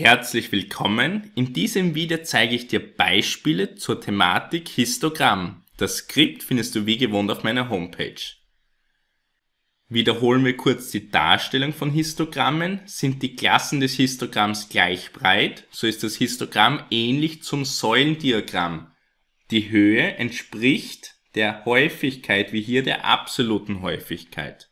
Herzlich willkommen. In diesem Video zeige ich dir Beispiele zur Thematik Histogramm. Das Skript findest du wie gewohnt auf meiner Homepage. Wiederholen wir kurz die Darstellung von Histogrammen. Sind die Klassen des Histogramms gleich breit, so ist das Histogramm ähnlich zum Säulendiagramm. Die Höhe entspricht der Häufigkeit, wie hier der absoluten Häufigkeit.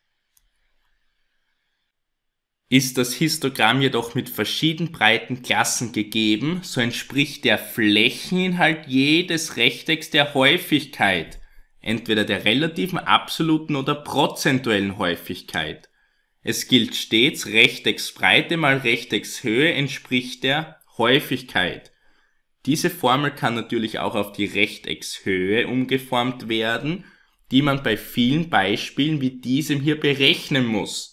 Ist das Histogramm jedoch mit verschieden breiten Klassen gegeben, so entspricht der Flächeninhalt jedes Rechtecks der Häufigkeit, entweder der relativen, absoluten oder prozentuellen Häufigkeit. Es gilt stets, Rechtecksbreite mal Rechteckshöhe entspricht der Häufigkeit. Diese Formel kann natürlich auch auf die Rechteckshöhe umgeformt werden, die man bei vielen Beispielen wie diesem hier berechnen muss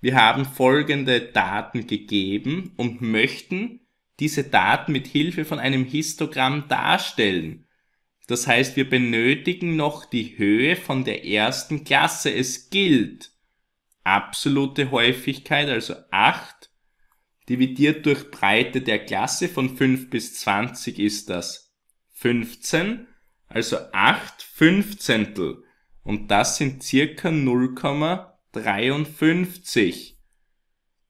wir haben folgende Daten gegeben und möchten diese Daten mit Hilfe von einem Histogramm darstellen. Das heißt, wir benötigen noch die Höhe von der ersten Klasse. Es gilt absolute Häufigkeit, also 8, dividiert durch Breite der Klasse von 5 bis 20 ist das 15, also 8 Fünfzehntel. Und das sind circa 0, 53.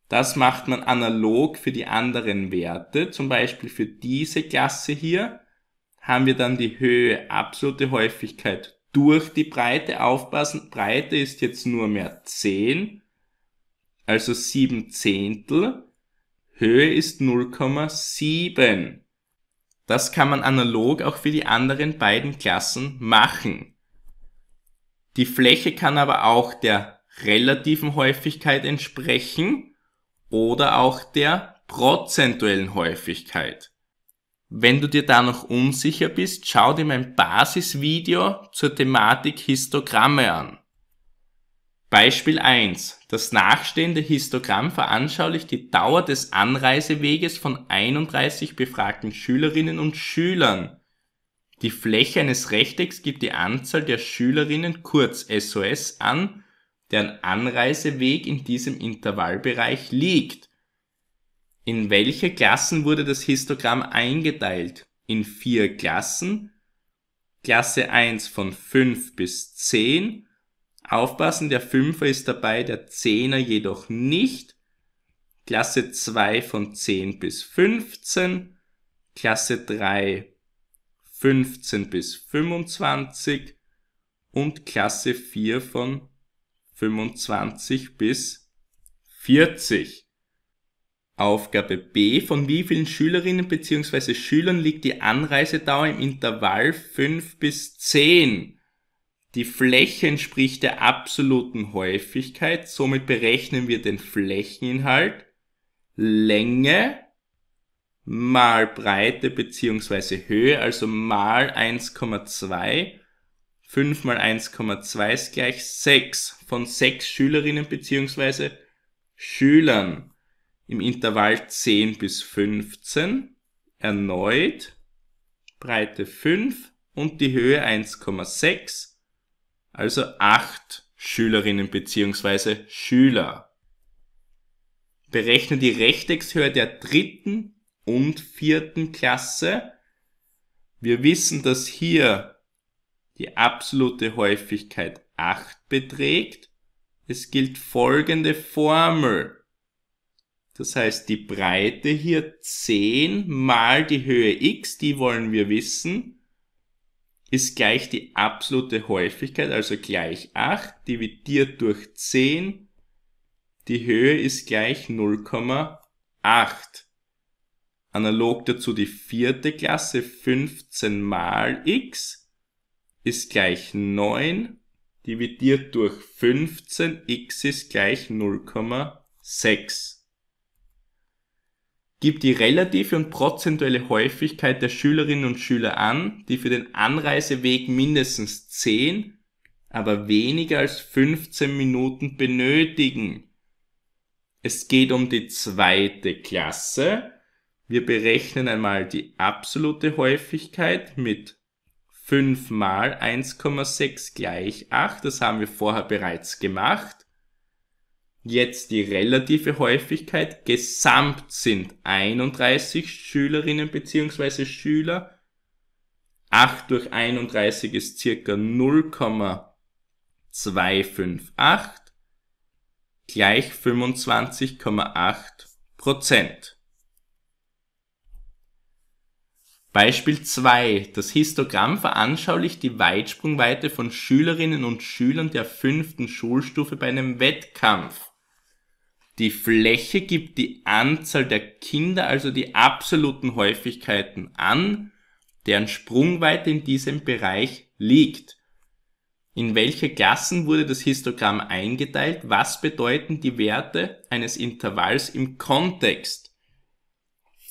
Das macht man analog für die anderen Werte. Zum Beispiel für diese Klasse hier haben wir dann die Höhe absolute Häufigkeit durch die Breite aufpassen. Breite ist jetzt nur mehr 10, also 7 Zehntel. Höhe ist 0,7. Das kann man analog auch für die anderen beiden Klassen machen. Die Fläche kann aber auch der relativen Häufigkeit entsprechen oder auch der prozentuellen Häufigkeit. Wenn du dir da noch unsicher bist, schau dir mein Basisvideo zur Thematik Histogramme an. Beispiel 1. Das nachstehende Histogramm veranschaulicht die Dauer des Anreiseweges von 31 befragten Schülerinnen und Schülern. Die Fläche eines Rechtecks gibt die Anzahl der Schülerinnen kurz SOS an, deren Anreiseweg in diesem Intervallbereich liegt. In welche Klassen wurde das Histogramm eingeteilt? In vier Klassen. Klasse 1 von 5 bis 10. Aufpassen, der 5er ist dabei, der 10er jedoch nicht. Klasse 2 von 10 bis 15. Klasse 3 15 bis 25 und Klasse 4 von 25 bis 40. Aufgabe B. Von wie vielen Schülerinnen bzw. Schülern liegt die Anreisedauer im Intervall 5 bis 10? Die Fläche entspricht der absoluten Häufigkeit, somit berechnen wir den Flächeninhalt, Länge mal Breite bzw. Höhe, also mal 1,2 5 mal 1,2 ist gleich 6 von 6 Schülerinnen bzw. Schülern im Intervall 10 bis 15 erneut Breite 5 und die Höhe 1,6, also 8 Schülerinnen bzw. Schüler. Berechne die Rechteckszöhe der dritten und vierten Klasse. Wir wissen, dass hier die absolute Häufigkeit 8 beträgt, es gilt folgende Formel. Das heißt, die Breite hier 10 mal die Höhe x, die wollen wir wissen, ist gleich die absolute Häufigkeit, also gleich 8, dividiert durch 10. Die Höhe ist gleich 0,8. Analog dazu die vierte Klasse 15 mal x ist gleich 9 dividiert durch 15, x ist gleich 0,6. Gib die relative und prozentuelle Häufigkeit der Schülerinnen und Schüler an, die für den Anreiseweg mindestens 10, aber weniger als 15 Minuten benötigen. Es geht um die zweite Klasse. Wir berechnen einmal die absolute Häufigkeit mit 5 mal 1,6 gleich 8. Das haben wir vorher bereits gemacht. Jetzt die relative Häufigkeit. Gesamt sind 31 Schülerinnen bzw. Schüler. 8 durch 31 ist circa 0,258 gleich 25,8 Prozent. Beispiel 2. Das Histogramm veranschaulicht die Weitsprungweite von Schülerinnen und Schülern der fünften Schulstufe bei einem Wettkampf. Die Fläche gibt die Anzahl der Kinder, also die absoluten Häufigkeiten an, deren Sprungweite in diesem Bereich liegt. In welche Klassen wurde das Histogramm eingeteilt? Was bedeuten die Werte eines Intervalls im Kontext?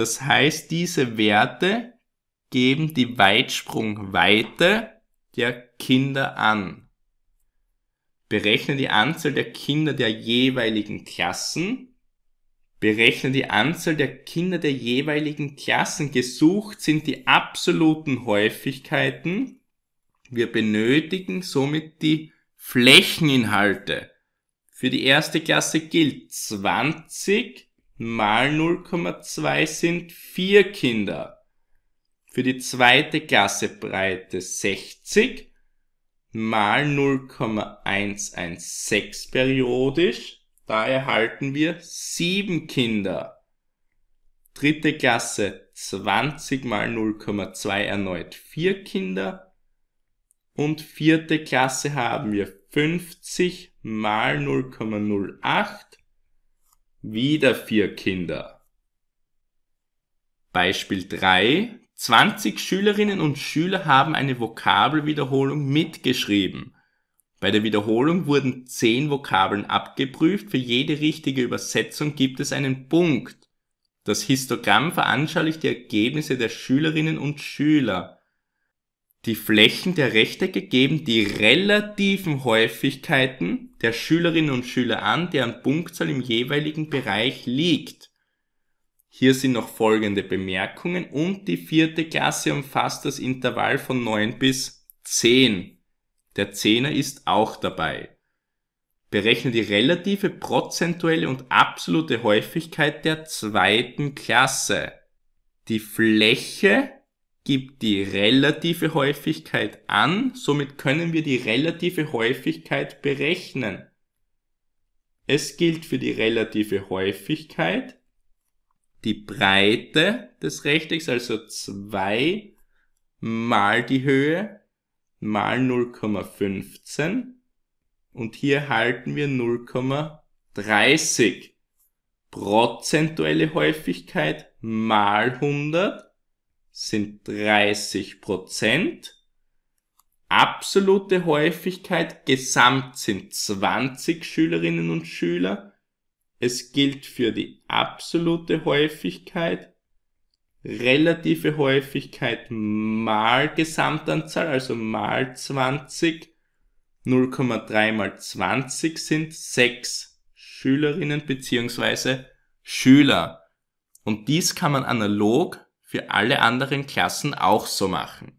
Das heißt, diese Werte geben die Weitsprungweite der Kinder an. Berechne die Anzahl der Kinder der jeweiligen Klassen. Berechne die Anzahl der Kinder der jeweiligen Klassen. Gesucht sind die absoluten Häufigkeiten. Wir benötigen somit die Flächeninhalte. Für die erste Klasse gilt 20 mal 0,2 sind 4 Kinder. Für die zweite Klasse Breite 60 mal 0,116 periodisch, da erhalten wir 7 Kinder. Dritte Klasse 20 mal 0,2 erneut 4 Kinder. Und vierte Klasse haben wir 50 mal 0,08 wieder vier Kinder. Beispiel 3. 20 Schülerinnen und Schüler haben eine Vokabelwiederholung mitgeschrieben. Bei der Wiederholung wurden 10 Vokabeln abgeprüft, für jede richtige Übersetzung gibt es einen Punkt. Das Histogramm veranschaulicht die Ergebnisse der Schülerinnen und Schüler. Die Flächen der Rechtecke geben die relativen Häufigkeiten der Schülerinnen und Schüler an, deren Punktzahl im jeweiligen Bereich liegt. Hier sind noch folgende Bemerkungen und die vierte Klasse umfasst das Intervall von 9 bis 10. Der Zehner ist auch dabei. Berechne die relative, prozentuelle und absolute Häufigkeit der zweiten Klasse. Die Fläche gibt die relative Häufigkeit an, somit können wir die relative Häufigkeit berechnen. Es gilt für die relative Häufigkeit die Breite des Rechtecks, also 2 mal die Höhe mal 0,15 und hier halten wir 0,30 prozentuelle Häufigkeit mal 100 sind 30 Prozent. Absolute Häufigkeit gesamt sind 20 Schülerinnen und Schüler. Es gilt für die absolute Häufigkeit, relative Häufigkeit mal Gesamtanzahl, also mal 20. 0,3 mal 20 sind 6 Schülerinnen bzw. Schüler. Und dies kann man analog für alle anderen Klassen auch so machen.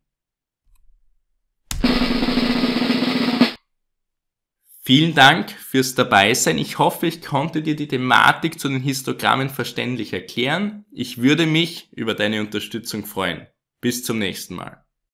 Vielen Dank fürs Dabeisein. Ich hoffe, ich konnte dir die Thematik zu den Histogrammen verständlich erklären. Ich würde mich über deine Unterstützung freuen. Bis zum nächsten Mal.